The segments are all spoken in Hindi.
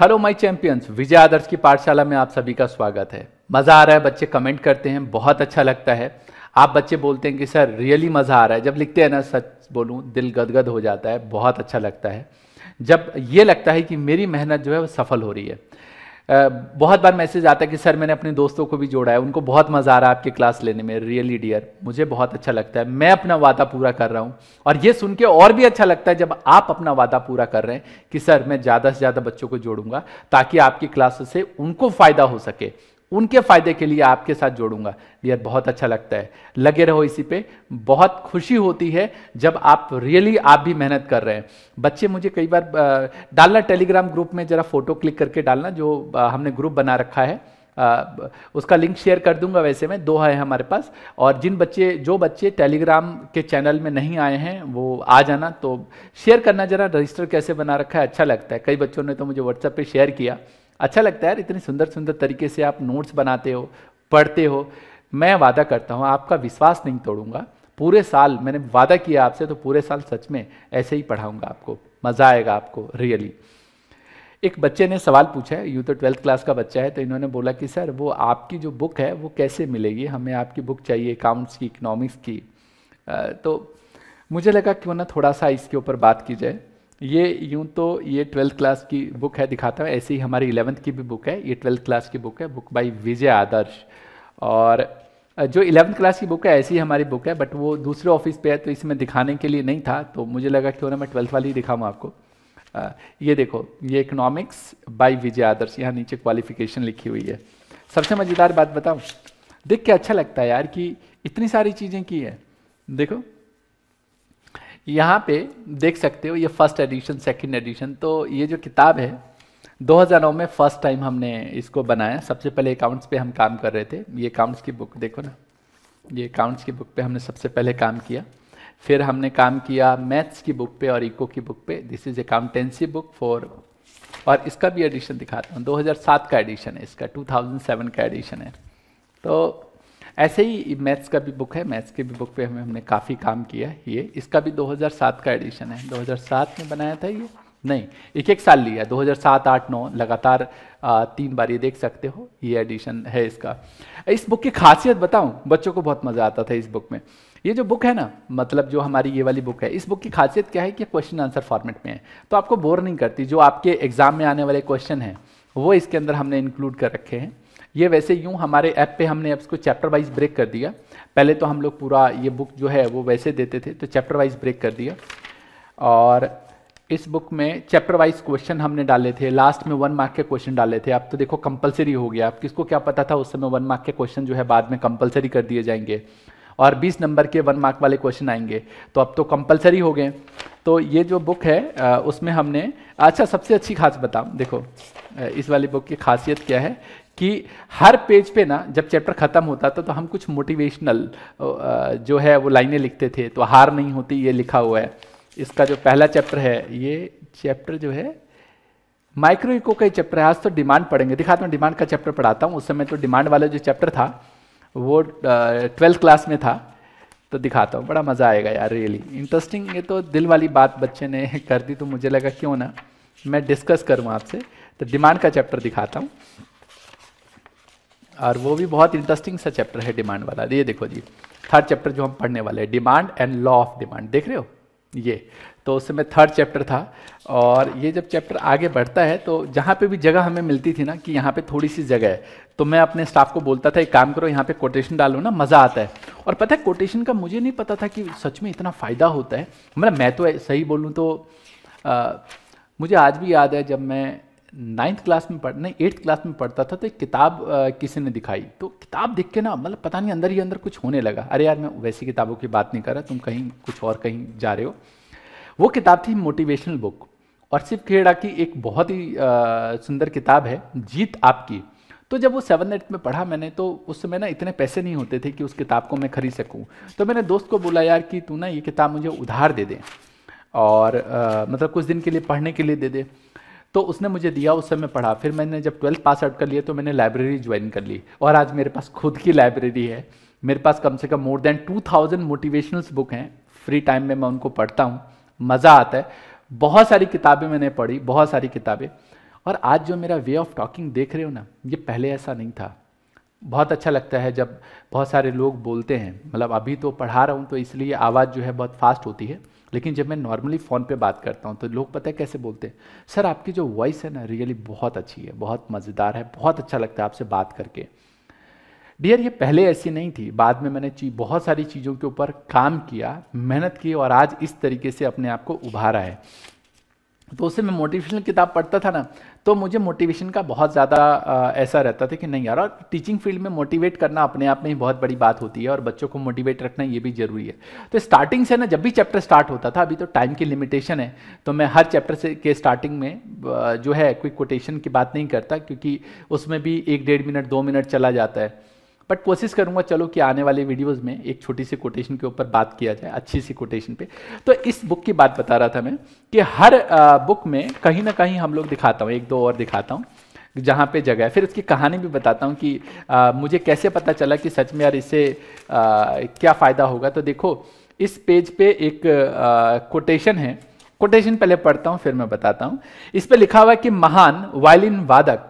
hello my champions Vijay Adarsh की पाठशाला में आप सभी का स्वागत है मज़ा आ रहा है बच्चे कमेंट करते हैं बहुत अच्छा लगता है आप बच्चे बोलते हैं कि सर रियली मज़ा आ रहा है जब लिखते हैं ना सच बोलूँ दिल गदगद हो जाता है बहुत अच्छा लगता है जब ये लगता है कि मेरी मेहनत जो है वो सफल हो रही है बहुत बार मैसेज आता है कि सर मैंने अपने दोस्तों को भी जोड़ा है उनको बहुत मज़ा आ रहा है आपके क्लास लेने में रियली डियर मुझे बहुत अच्छा लगता है मैं अपना वादा पूरा कर रहा हूँ और ये सुन के और भी अच्छा लगता है जब आप अपना वादा पूरा कर रहे हैं कि सर मैं ज़्यादा से ज़्यादा बच्चों को जोड़ूंगा ताकि आपकी क्लास से उनको फ़ायदा हो सके उनके फ़ायदे के लिए आपके साथ जोड़ूंगा डियर बहुत अच्छा लगता है लगे रहो इसी पे बहुत खुशी होती है जब आप रियली आप भी मेहनत कर रहे हैं बच्चे मुझे कई बार डालना टेलीग्राम ग्रुप में ज़रा फ़ोटो क्लिक करके डालना जो हमने ग्रुप बना रखा है आ, उसका लिंक शेयर कर दूंगा वैसे मैं दो है हमारे पास और जिन बच्चे जो बच्चे टेलीग्राम के चैनल में नहीं आए हैं वो आ जाना तो शेयर करना ज़रा रजिस्टर कैसे बना रखा है अच्छा लगता है कई बच्चों ने तो मुझे व्हाट्सएप पे शेयर किया अच्छा लगता है यार इतने सुंदर सुंदर तरीके से आप नोट्स बनाते हो पढ़ते हो मैं वादा करता हूँ आपका विश्वास नहीं तोड़ूंगा पूरे साल मैंने वादा किया आपसे तो पूरे साल सच में ऐसे ही पढ़ाऊंगा आपको मज़ा आएगा आपको रियली एक बच्चे ने सवाल पूछा है यूँ तो ट्वेल्थ क्लास का बच्चा है तो इन्होंने बोला कि सर वो आपकी जो बुक है वो कैसे मिलेगी हमें आपकी बुक चाहिए अकाउंट्स की इकनॉमिक्स की तो मुझे लगा क्यों ना थोड़ा सा इसके ऊपर बात की जाए ये यूं तो ये ट्वेल्थ क्लास की बुक है दिखाता हूँ ऐसे ही हमारी इलेवंथ की भी बुक है ये ट्वेल्थ क्लास की बुक है बुक बाई विजय आदर्श और जो इलेवंथ क्लास की बुक है ऐसी ही हमारी बुक है बट वो दूसरे ऑफिस पे है तो इसमें दिखाने के लिए नहीं था तो मुझे लगा क्यों ना मैं ट्वेल्थ वाली दिखाऊँ आपको ये देखो ये इकोनॉमिक्स बाई विजय आदर्श यहाँ नीचे क्वालिफिकेशन लिखी हुई है सबसे मज़ेदार बात बताऊँ देख के अच्छा लगता है यार कि इतनी सारी चीज़ें की है देखो यहाँ पे देख सकते हो ये फर्स्ट एडिशन सेकंड एडिशन तो ये जो किताब है 2009 में फर्स्ट टाइम हमने इसको बनाया सबसे पहले अकाउंट्स पे हम काम कर रहे थे ये अकाउंट्स की बुक देखो ना ये अकाउंट्स की बुक पे हमने सबसे पहले काम किया फिर हमने काम किया मैथ्स की बुक पे और इको की बुक पे this is accountancy book for और इसका भी एडिशन दिखाता हूँ दो का एडिशन है इसका टू का एडिशन है तो ऐसे ही मैथ्स का भी बुक है मैथ्स के भी बुक पे हमें हमने काफ़ी काम किया ये इसका भी 2007 का एडिशन है 2007 में बनाया था ये नहीं एक एक साल लिया 2007 8 9 लगातार तीन बार ये देख सकते हो ये एडिशन है इसका इस बुक की खासियत बताऊं बच्चों को बहुत मज़ा आता था इस बुक में ये जो बुक है ना मतलब जो हमारी ये वाली बुक है इस बुक की खासियत क्या है कि क्वेश्चन आंसर फॉर्मेट में है तो आपको बोर नहीं करती जो आपके एग्ज़ाम में आने वाले क्वेश्चन हैं वो इसके अंदर हमने इंक्लूड कर रखे हैं ये वैसे यूँ हमारे ऐप पे हमने अब इसको चैप्टर वाइज ब्रेक कर दिया पहले तो हम लोग पूरा ये बुक जो है वो वैसे देते थे तो चैप्टर वाइज ब्रेक कर दिया और इस बुक में चैप्टर वाइज क्वेश्चन हमने डाले थे लास्ट में वन मार्क के क्वेश्चन डाले थे अब तो देखो कंपलसरी हो गया अब किसको क्या पता था उस समय वन मार्क के क्वेश्चन जो है बाद में कंपलसरी कर दिए जाएंगे और 20 नंबर के वन मार्क वाले क्वेश्चन आएंगे तो अब तो कंपलसरी हो गए तो ये जो बुक है उसमें हमने अच्छा सबसे अच्छी खास बताऊँ देखो इस वाली बुक की खासियत क्या है कि हर पेज पे ना जब चैप्टर ख़त्म होता था तो हम कुछ मोटिवेशनल जो है वो लाइनें लिखते थे तो हार नहीं होती ये लिखा हुआ है इसका जो पहला चैप्टर है ये चैप्टर जो है माइक्रो इको का ही चैप्टर है आज तो डिमांड पढ़ेंगे दिखाता हूँ डिमांड का चैप्टर पढ़ाता हूँ उस समय तो डिमांड वाला जो चैप्टर था वो ट्वेल्थ क्लास में था तो दिखाता हूँ बड़ा मज़ा आएगा यार रियली इंटरेस्टिंग ये तो दिल वाली बात बच्चे ने कर दी तो मुझे लगा क्यों ना मैं डिस्कस करूँ आपसे तो डिमांड का चैप्टर दिखाता हूँ और वो भी बहुत इंटरेस्टिंग सा चैप्टर है डिमांड वाला ये देखो जी थर्ड चैप्टर जो हम पढ़ने वाले हैं demand and law of demand देख रहे हो ये तो उस समय थर्ड चैप्टर था और ये जब चैप्टर आगे बढ़ता है तो जहाँ पे भी जगह हमें मिलती थी ना कि यहाँ पे थोड़ी सी जगह है तो मैं अपने स्टाफ को बोलता था एक काम करो यहाँ पे कोटेशन डालो ना मज़ा आता है और पता है कोटेशन का मुझे नहीं पता था कि सच में इतना फ़ायदा होता है मतलब मैं तो सही बोलूँ तो आ, मुझे आज भी याद है जब मैं नाइन्थ क्लास में पढ़ नहीं एट्थ क्लास में पढ़ता था तो एक किताब किसी ने दिखाई तो किताब देख के ना मतलब पता नहीं अंदर ही अंदर कुछ होने लगा अरे यार मैं वैसी किताबों की बात नहीं कर रहा तुम कहीं कुछ और कहीं जा रहे हो वो किताब थी मोटिवेशनल बुक और सिर्फ खेड़ा की एक बहुत ही सुंदर किताब है जीत आपकी तो जब वो सेवन एट में पढ़ा मैंने तो उस समय ना इतने पैसे नहीं होते थे कि उस किताब को मैं खरीद सकूँ तो मैंने दोस्त को बोला यार कि तू ना ये किताब मुझे उधार दे दे और आ, मतलब कुछ दिन के लिए पढ़ने के लिए दे दे तो उसने मुझे दिया उस समय पढ़ा फिर मैंने जब ट्वेल्थ पास आउट कर लिया तो मैंने लाइब्रेरी ज्वाइन कर ली और आज मेरे पास खुद की लाइब्रेरी है मेरे पास कम से कम more than two thousand motivationals book हैं फ्री टाइम में मैं उनको पढ़ता हूँ मज़ा आता है बहुत सारी किताबें मैंने पढ़ी बहुत सारी किताबें और आज जो मेरा वे ऑफ टॉकिंग देख रहे हो ना ये पहले ऐसा नहीं था बहुत अच्छा लगता है जब बहुत सारे लोग बोलते हैं मतलब अभी तो पढ़ा रहा हूँ तो इसलिए आवाज़ जो है बहुत फास्ट होती है लेकिन जब मैं नॉर्मली फ़ोन पे बात करता हूँ तो लोग पता है कैसे बोलते हैं सर आपकी जो वॉइस है ना रियली बहुत अच्छी है बहुत मज़ेदार है बहुत अच्छा लगता है आपसे बात करके डियर ये पहले ऐसी नहीं थी बाद में मैंने बहुत सारी चीज़ों के ऊपर काम किया मेहनत की और आज इस तरीके से अपने आप को उभारा है तो उससे मैं मोटिवेशनल किताब पढ़ता था ना तो मुझे मोटिवेशन का बहुत ज़्यादा ऐसा रहता था कि नहीं यार और टीचिंग फील्ड में मोटिवेट करना अपने आप में ही बहुत बड़ी बात होती है और बच्चों को मोटिवेट रखना ये भी ज़रूरी है तो स्टार्टिंग से ना जब भी चैप्टर स्टार्ट होता था अभी तो टाइम की लिमिटेशन है तो मैं हर चैप्टर से के स्टार्टिंग में जो है कोई कोटेशन की बात नहीं करता क्योंकि उसमें भी एक डेढ़ मिनट दो मिनट चला जाता है बट कोशिश करूँगा चलो कि आने वाले वीडियोज़ में एक छोटी सी कोटेशन के ऊपर बात किया जाए अच्छी सी कोटेशन पे तो इस बुक की बात बता रहा था मैं कि हर बुक में कहीं ना कहीं हम लोग दिखाता हूँ एक दो और दिखाता हूँ जहाँ पे जगह है फिर उसकी कहानी भी बताता हूँ कि आ, मुझे कैसे पता चला कि सच में यार इससे क्या फ़ायदा होगा तो देखो इस पेज पे एक कोटेशन है कोटेशन पहले पढ़ता हूँ फिर मैं बताता हूँ इस पर लिखा हुआ है कि महान वायलिन वादक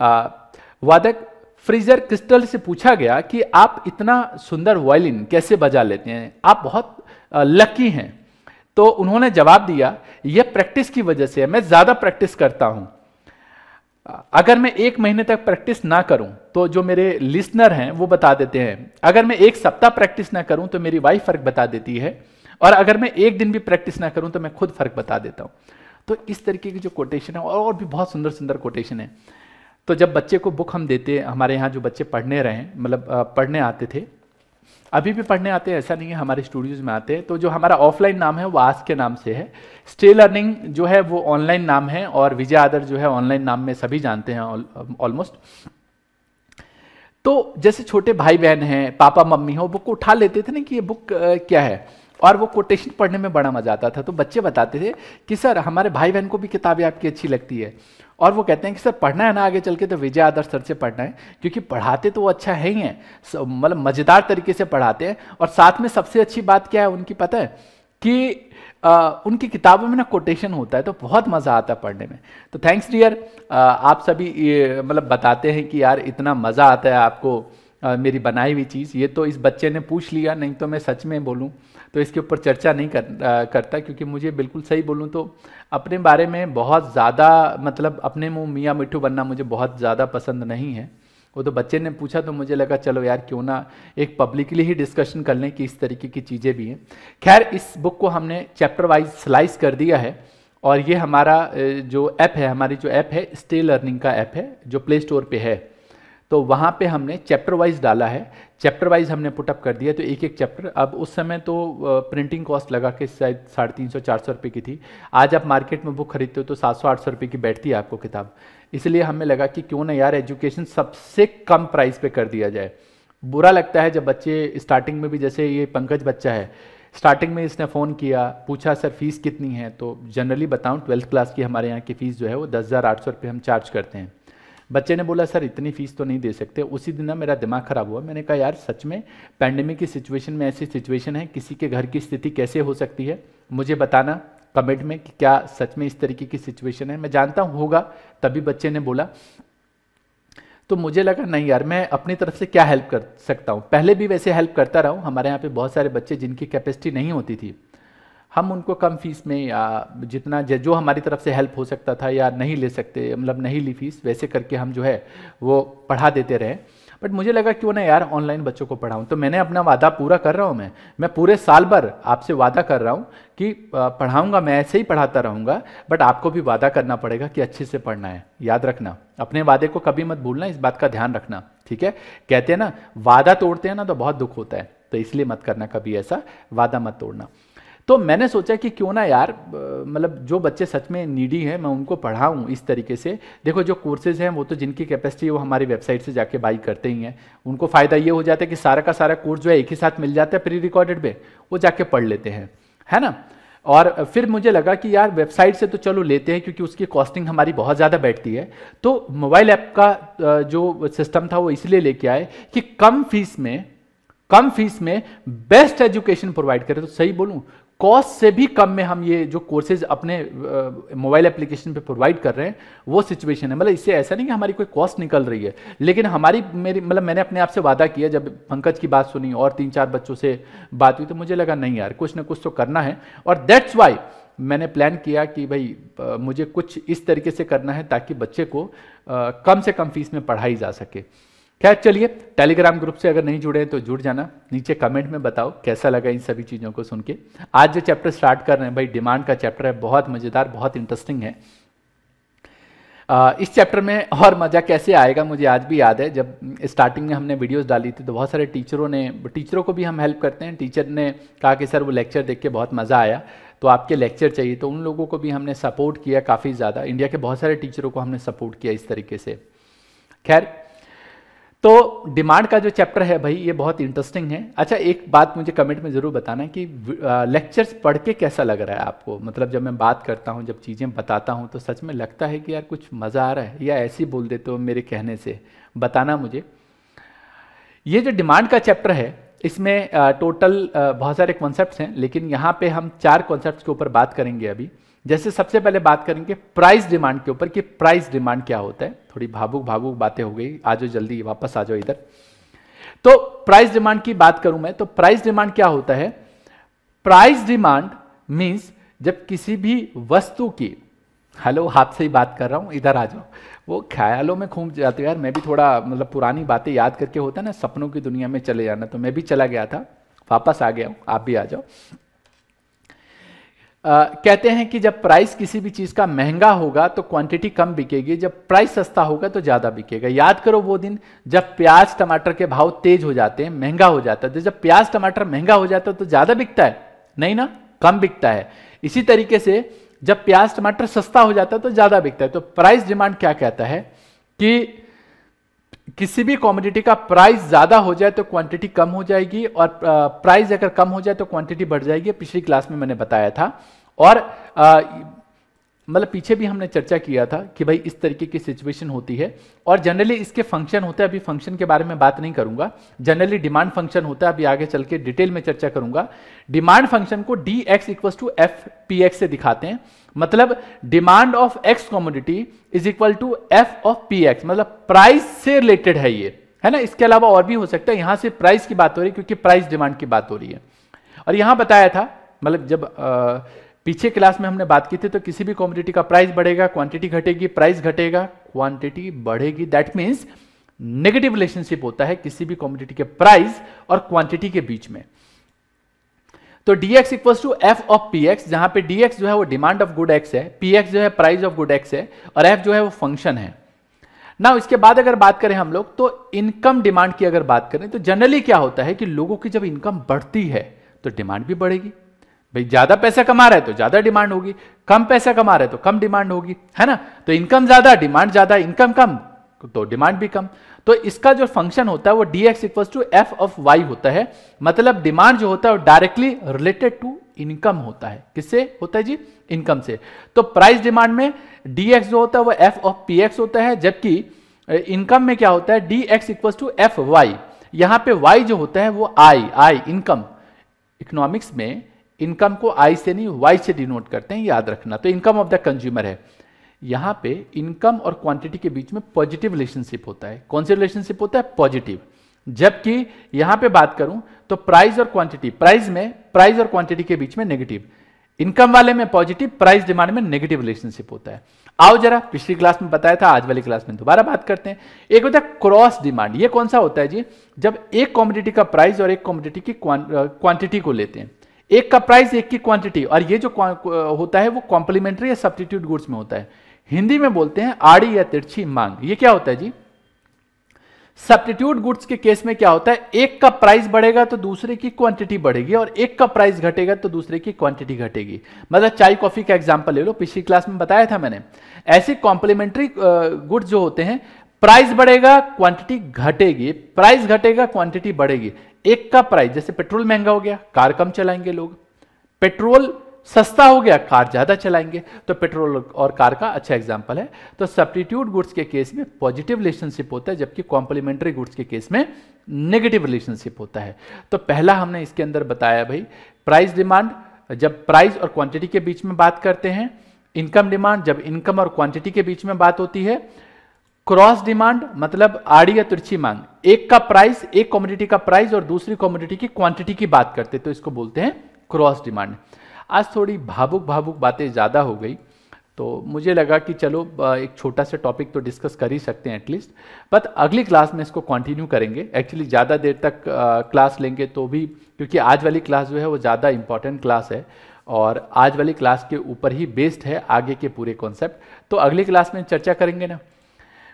आ, वादक फ्रीजर क्रिस्टल से पूछा गया कि आप इतना सुंदर वायलिन कैसे बजा लेते हैं आप बहुत लकी हैं तो उन्होंने जवाब दिया यह प्रैक्टिस की वजह से है मैं ज़्यादा प्रैक्टिस करता हूं अगर मैं एक महीने तक प्रैक्टिस ना करूं तो जो मेरे लिसनर हैं वो बता देते हैं अगर मैं एक सप्ताह प्रैक्टिस ना करूं तो मेरी वाइफ फर्क बता देती है और अगर मैं एक दिन भी प्रैक्टिस ना करूं तो मैं खुद फर्क बता देता हूं तो इस तरीके की जो कोटेशन है और भी बहुत सुंदर सुंदर कोटेशन है तो जब बच्चे को बुक हम देते हमारे यहाँ जो बच्चे पढ़ने रहे मतलब पढ़ने आते थे अभी भी पढ़ने आते हैं ऐसा नहीं है हमारे स्टूडियोज़ में आते हैं तो जो हमारा ऑफलाइन नाम है वो आज के नाम से है स्टे लर्निंग जो है वो ऑनलाइन नाम है और विजय आदर जो है ऑनलाइन नाम में सभी जानते हैं ऑलमोस्ट तो जैसे छोटे भाई बहन हैं पापा मम्मी हो बुक को उठा लेते थे ना कि ये बुक क्या है और वो कोटेशन पढ़ने में बड़ा मज़ा आता था तो बच्चे बताते थे कि सर हमारे भाई बहन को भी किताबें आपकी अच्छी लगती है और वो कहते हैं कि सर पढ़ना है ना आगे चल के तो विजय आदर्श सर से पढ़ना है क्योंकि पढ़ाते तो वो अच्छा है ही हैं मतलब मज़ेदार तरीके से पढ़ाते हैं और साथ में सबसे अच्छी बात क्या है उनकी पता है कि आ, उनकी किताबों में ना कोटेशन होता है तो बहुत मज़ा आता है पढ़ने में तो थैंक्स डियर आप सभी मतलब बताते हैं कि यार इतना मज़ा आता है आपको आ, मेरी बनाई हुई चीज़ ये तो इस बच्चे ने पूछ लिया नहीं तो मैं सच में बोलूँ तो इसके ऊपर चर्चा नहीं कर, आ, करता क्योंकि मुझे बिल्कुल सही बोलूँ तो अपने बारे में बहुत ज़्यादा मतलब अपने मुँह मियाँ मिठू बनना मुझे बहुत ज़्यादा पसंद नहीं है वो तो बच्चे ने पूछा तो मुझे लगा चलो यार क्यों ना एक पब्लिकली ही डिस्कशन कर लें कि इस तरीके की चीज़ें भी हैं खैर इस बुक को हमने चैप्टर वाइज स्लाइस कर दिया है और ये हमारा जो ऐप है हमारी जो ऐप है स्टे लर्निंग का ऐप है जो प्ले स्टोर पे है तो वहाँ पे हमने चैप्टर वाइज डाला है चैप्टर वाइज हमने पुटअप कर दिया तो एक एक चैप्टर अब उस समय तो प्रिंटिंग कॉस्ट लगा के शायद साढ़े तीन सौ चार सौ रुपये की थी आज आप मार्केट में बुक खरीदते हो तो सात सौ आठ सौ रुपये की बैठती है आपको किताब इसलिए हमें लगा कि क्यों ना यार एजुकेशन सबसे कम प्राइस पर कर दिया जाए बुरा लगता है जब बच्चे स्टार्टिंग में भी जैसे ये पंकज बच्चा है स्टार्टिंग में इसने फ़ोन किया पूछा सर फीस कितनी है तो जनरली बताऊं ट्वेल्थ क्लास की हमारे यहाँ की फ़ीस जो है वो दस हज़ार आठ सौ रुपये हम चार्ज करते हैं बच्चे ने बोला सर इतनी फीस तो नहीं दे सकते उसी दिन ना मेरा दिमाग ख़राब हुआ मैंने कहा यार सच में पैंडमिक की सिचुएशन में ऐसी सिचुएशन है किसी के घर की स्थिति कैसे हो सकती है मुझे बताना कमेंट में कि क्या सच में इस तरीके की सिचुएशन है मैं जानता हूँ होगा तभी बच्चे ने बोला तो मुझे लगा नहीं यार मैं अपनी तरफ से क्या हेल्प कर सकता हूँ पहले भी वैसे हेल्प करता रहा हूँ हमारे यहाँ पे बहुत सारे बच्चे जिनकी कैपेसिटी नहीं होती थी हम उनको कम फीस में या जितना जो हमारी तरफ से हेल्प हो सकता था या नहीं ले सकते मतलब नहीं ली फीस वैसे करके हम जो है वो पढ़ा देते रहे बट मुझे लगा क्यों ना यार ऑनलाइन बच्चों को पढ़ाऊँ तो मैंने अपना वादा पूरा कर रहा हूँ मैं मैं पूरे साल भर आपसे वादा कर रहा हूँ कि पढ़ाऊँगा मैं ऐसे ही पढ़ाता रहूँगा बट आपको भी वादा करना पड़ेगा कि अच्छे से पढ़ना है याद रखना अपने वादे को कभी मत भूलना इस बात का ध्यान रखना ठीक है कहते हैं ना वादा तोड़ते हैं ना तो बहुत दुख होता है तो इसलिए मत करना कभी ऐसा वादा मत तोड़ना तो मैंने सोचा कि क्यों ना यार मतलब जो बच्चे सच में नीडी हैं मैं उनको पढ़ाऊँ इस तरीके से देखो जो कोर्सेज हैं वो तो जिनकी कैपेसिटी वो हमारी वेबसाइट से जाके बाई करते ही हैं उनको फ़ायदा ये हो जाता है कि सारा का सारा कोर्स जो है एक ही साथ मिल जाता है प्री रिकॉर्डेड में वो जाके पढ़ लेते हैं है ना और फिर मुझे लगा कि यार वेबसाइट से तो चलो लेते हैं क्योंकि उसकी कॉस्टिंग हमारी बहुत ज़्यादा बैठती है तो मोबाइल ऐप का जो सिस्टम था वो इसलिए लेके आए कि कम फीस में कम फीस में बेस्ट एजुकेशन प्रोवाइड करे तो सही बोलूँ कॉस्ट से भी कम में हम ये जो कोर्सेज अपने मोबाइल एप्लीकेशन पे प्रोवाइड कर रहे हैं वो सिचुएशन है मतलब इससे ऐसा नहीं कि हमारी कोई कॉस्ट निकल रही है लेकिन हमारी मेरी मतलब मैंने अपने आप से वादा किया जब पंकज की बात सुनी और तीन चार बच्चों से बात हुई तो मुझे लगा नहीं यार कुछ ना कुछ तो करना है और दैट्स वाई मैंने प्लान किया कि भाई मुझे कुछ इस तरीके से करना है ताकि बच्चे को कम से कम फीस में पढ़ाई जा सके खैर चलिए टेलीग्राम ग्रुप से अगर नहीं जुड़े हैं तो जुड़ जाना नीचे कमेंट में बताओ कैसा लगा इन सभी चीज़ों को सुन के आज जो चैप्टर स्टार्ट कर रहे हैं भाई डिमांड का चैप्टर है बहुत मज़ेदार बहुत इंटरेस्टिंग है इस चैप्टर में और मज़ा कैसे आएगा मुझे आज भी याद है जब स्टार्टिंग में हमने वीडियोस डाली थी तो बहुत सारे टीचरों ने टीचरों को भी हम हेल्प करते हैं टीचर ने कहा कि सर वो लेक्चर देख के बहुत मज़ा आया तो आपके लेक्चर चाहिए तो उन लोगों को भी हमने सपोर्ट किया काफ़ी ज़्यादा इंडिया के बहुत सारे टीचरों को हमने सपोर्ट किया इस तरीके से खैर तो डिमांड का जो चैप्टर है भाई ये बहुत इंटरेस्टिंग है अच्छा एक बात मुझे कमेंट में ज़रूर बताना कि लेक्चर्स पढ़ के कैसा लग रहा है आपको मतलब जब मैं बात करता हूँ जब चीज़ें बताता हूँ तो सच में लगता है कि यार कुछ मज़ा आ रहा है या ऐसे ही बोल देते हो मेरे कहने से बताना मुझे ये जो डिमांड का चैप्टर है इसमें टोटल बहुत सारे कॉन्सेप्ट हैं लेकिन यहाँ पर हम चार कॉन्सेप्ट के ऊपर बात करेंगे अभी जैसे सबसे पहले बात करेंगे प्राइस डिमांड के ऊपर कि प्राइस डिमांड क्या होता है थोड़ी भावुक भावुक बातें हो गई आ जाओ जल्दी वापस आ जाओ इधर तो प्राइस डिमांड की बात करूं मैं तो प्राइस डिमांड क्या होता है प्राइस डिमांड मीन्स जब किसी भी वस्तु की हेलो हाथ से ही बात कर रहा हूं इधर आ जाओ वो ख्यालों में खूब जाते यार मैं भी थोड़ा मतलब पुरानी बातें याद करके होता है ना सपनों की दुनिया में चले जाना तो मैं भी चला गया था वापस आ गया हूं आप भी आ जाओ कहते हैं कि जब प्राइस किसी भी चीज़ का महंगा होगा तो क्वांटिटी कम बिकेगी जब प्राइस सस्ता होगा तो ज़्यादा बिकेगा याद करो वो दिन जब प्याज टमाटर के भाव तेज हो जाते हैं महंगा हो जाता है तो जब प्याज टमाटर महंगा हो जाता है तो ज़्यादा बिकता है नहीं ना कम बिकता है इसी तरीके से जब प्याज टमाटर सस्ता हो जाता है तो ज़्यादा बिकता है तो प्राइस डिमांड क्या कहता है कि किसी भी कॉमोडिटी का प्राइस ज़्यादा हो जाए तो क्वांटिटी कम हो जाएगी और प्राइस अगर कम हो जाए तो क्वांटिटी बढ़ जाएगी पिछली क्लास में मैंने बताया था और मतलब पीछे भी हमने चर्चा किया था कि भाई इस तरीके की सिचुएशन होती है और जनरली इसके फंक्शन होते हैं अभी फंक्शन के बारे में बात नहीं करूंगा जनरली डिमांड फंक्शन होता है अभी आगे चल के डिटेल में चर्चा करूंगा डिमांड फंक्शन को D X equal to F P X से दिखाते हैं मतलब demand of X commodity is equal to F of P X मतलब प्राइस से रिलेटेड है ये है ना इसके अलावा और भी हो सकता है यहां से प्राइस की बात हो रही है क्योंकि प्राइस डिमांड की बात हो रही है और यहां बताया था मतलब जब आ, पीछे क्लास में हमने बात की थी तो किसी भी कॉमोडिटी का प्राइस बढ़ेगा क्वांटिटी घटेगी प्राइस घटेगा क्वांटिटी बढ़ेगी दैट मीन्स नेगेटिव रिलेशनशिप होता है किसी भी कॉमोडिटी के प्राइस और क्वांटिटी के बीच में तो D X equal to F of P X जहां पे डीएक्स जो है वो डिमांड ऑफ गुड एक्स है एक्स जो है प्राइस ऑफ गुड एक्स है और एफ जो है वो फंक्शन है ना इसके बाद अगर बात करें हम लोग तो इनकम डिमांड की अगर बात करें तो जनरली क्या होता है कि लोगों की जब इनकम बढ़ती है तो डिमांड भी बढ़ेगी भाई ज्यादा पैसा कमा रहा है तो ज्यादा डिमांड होगी कम पैसा कमा रहा है तो कम डिमांड होगी है ना तो इनकम ज्यादा डिमांड ज्यादा इनकम कम तो डिमांड भी कम तो इसका जो फंक्शन होता है वो D X equal to F of Y होता है मतलब डिमांड जो होता है वो डायरेक्टली रिलेटेड टू इनकम होता है किससे होता है जी इनकम से तो प्राइस डिमांड में डी एक्स जो होता है वो एफ ऑफ पी एक्स होता है जबकि इनकम में क्या होता है D X equal to F Y यहां पे वाई जो होता है वो आई आई इनकम इकोनॉमिक्स में इनकम को आई से नहीं वाई से डिनोट करते हैं याद रखना तो इनकम ऑफ द कंज्यूमर है यहां पे इनकम और क्वांटिटी के बीच में पॉजिटिव रिलेशनशिप होता है कौन सा रिलेशनशिप होता है पॉजिटिव जबकि यहां पे बात करूं तो प्राइस और क्वांटिटी प्राइस में प्राइस और क्वांटिटी के बीच में नेगेटिव इनकम वाले में पॉजिटिव प्राइस डिमांड में नेगेटिव रिलेशनशिप होता है आओ जरा पिछली क्लास में बताया था आज वाली क्लास में दोबारा बात करते हैं एक होता है क्रॉस डिमांड ये कौन सा होता है जी जब एक कॉमोडिटी का प्राइस और एक कॉमोडिटी की क्वांटिटी को लेते हैं एक का प्राइस एक की क्वांटिटी और ये जो होता है वो कॉम्प्लीमेंट्री या सब्सटीट्यूट गुड्स में होता है हिंदी में बोलते हैं आड़ी या तिरछी मांग ये क्या होता है जी सब्सटीट्यूट गुड्स के केस में क्या होता है एक का प्राइस बढ़ेगा तो दूसरे की क्वांटिटी बढ़ेगी और एक का प्राइस घटेगा तो दूसरे की क्वांटिटी घटेगी मतलब चाय कॉफी का एग्जाम्पल ले लो पिछली क्लास में बताया था मैंने ऐसे कॉम्प्लीमेंट्री गुड्स जो होते हैं प्राइस बढ़ेगा क्वांटिटी घटेगी प्राइस घटेगा क्वांटिटी बढ़ेगी एक का प्राइस जैसे पेट्रोल महंगा हो गया कार कम चलाएंगे लोग पेट्रोल सस्ता हो गया कार ज़्यादा चलाएंगे तो पेट्रोल और कार का अच्छा एग्जाम्पल है तो सब्टीट्यूट गुड्स के केस में पॉजिटिव रिलेशनशिप होता है जबकि कॉम्प्लीमेंट्री गुड्स के केस में नेगेटिव रिलेशनशिप होता है तो पहला हमने इसके अंदर बताया भाई प्राइस डिमांड जब प्राइस और क्वांटिटी के बीच में बात करते हैं इनकम डिमांड जब इनकम और क्वांटिटी के बीच में बात होती है क्रॉस डिमांड मतलब आड़ी या तिरछी मांग एक का प्राइस एक कॉमोडिटी का प्राइस और दूसरी कॉमोडिटी की क्वांटिटी की बात करते तो इसको बोलते हैं क्रॉस डिमांड आज थोड़ी भावुक भावुक बातें ज़्यादा हो गई तो मुझे लगा कि चलो एक छोटा सा टॉपिक तो डिस्कस कर ही सकते हैं एटलीस्ट बट अगली क्लास में इसको कंटिन्यू करेंगे एक्चुअली ज़्यादा देर तक क्लास लेंगे तो भी क्योंकि आज वाली क्लास जो है वो ज़्यादा इंपॉर्टेंट क्लास है और आज वाली क्लास के ऊपर ही बेस्ड है आगे के पूरे कॉन्सेप्ट तो अगली क्लास में चर्चा करेंगे ना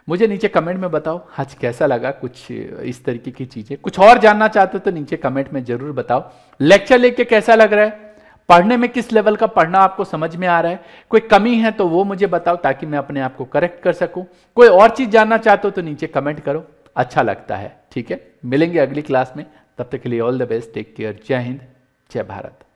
मुझे नीचे कमेंट में बताओ आज कैसा लगा कुछ इस तरीके की चीज़ें कुछ और जानना चाहते हो तो नीचे कमेंट में ज़रूर बताओ लेक्चर लेके कैसा लग रहा है पढ़ने में किस लेवल का पढ़ना आपको समझ में आ रहा है कोई कमी है तो वो मुझे बताओ ताकि मैं अपने आप को करेक्ट कर सकूं कोई और चीज़ जानना चाहते हो तो नीचे कमेंट करो अच्छा लगता है ठीक है मिलेंगे अगली क्लास में तब तक के लिए all the best take care जय हिंद जय भारत